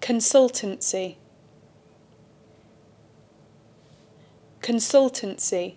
Consultancy. Consultancy.